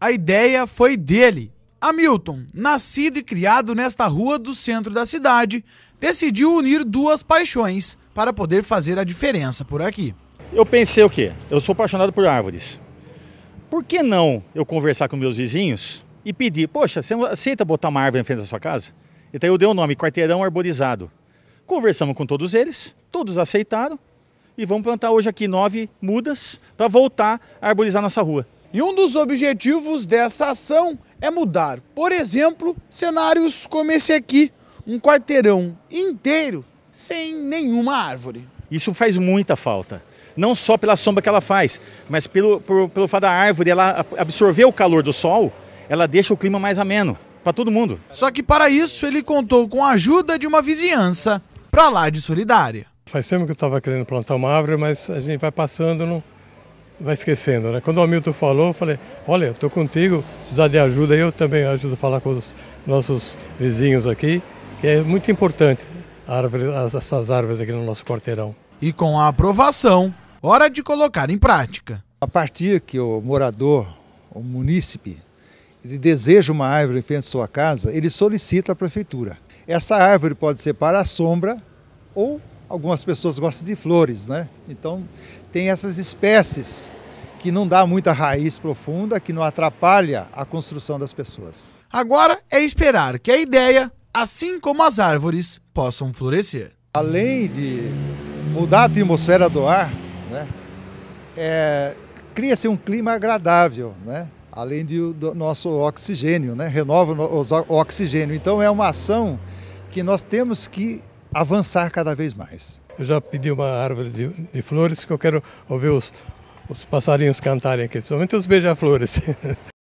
A ideia foi dele. Hamilton, nascido e criado nesta rua do centro da cidade, decidiu unir duas paixões para poder fazer a diferença por aqui. Eu pensei o quê? Eu sou apaixonado por árvores. Por que não eu conversar com meus vizinhos e pedir, poxa, você aceita botar uma árvore em frente da sua casa? Então eu dei o nome Quarteirão Arborizado. Conversamos com todos eles, todos aceitaram e vamos plantar hoje aqui nove mudas para voltar a arborizar nossa rua. E um dos objetivos dessa ação é mudar, por exemplo, cenários como esse aqui, um quarteirão inteiro sem nenhuma árvore. Isso faz muita falta. Não só pela sombra que ela faz, mas pelo, pelo, pelo fato da árvore ela absorver o calor do sol, ela deixa o clima mais ameno para todo mundo. Só que para isso ele contou com a ajuda de uma vizinhança para lá de solidária. Faz tempo que eu estava querendo plantar uma árvore, mas a gente vai passando, não, vai esquecendo, né? Quando o Hamilton falou, eu falei, olha, eu estou contigo, precisar de ajuda, eu também ajudo a falar com os nossos vizinhos aqui, que é muito importante árvore, essas árvores aqui no nosso quarteirão. E com a aprovação, hora de colocar em prática. A partir que o morador, o munícipe, ele deseja uma árvore em frente à sua casa, ele solicita à prefeitura. Essa árvore pode ser para a sombra ou algumas pessoas gostam de flores, né? Então tem essas espécies que não dá muita raiz profunda, que não atrapalha a construção das pessoas. Agora é esperar que a ideia, assim como as árvores, possam florescer. Além de mudar a atmosfera do ar, né? É, cria-se um clima agradável, né? Além de, do nosso oxigênio, né? Renova o, o oxigênio. Então é uma ação que nós temos que avançar cada vez mais. Eu já pedi uma árvore de, de flores que eu quero ouvir os, os passarinhos cantarem aqui, principalmente os beija-flores.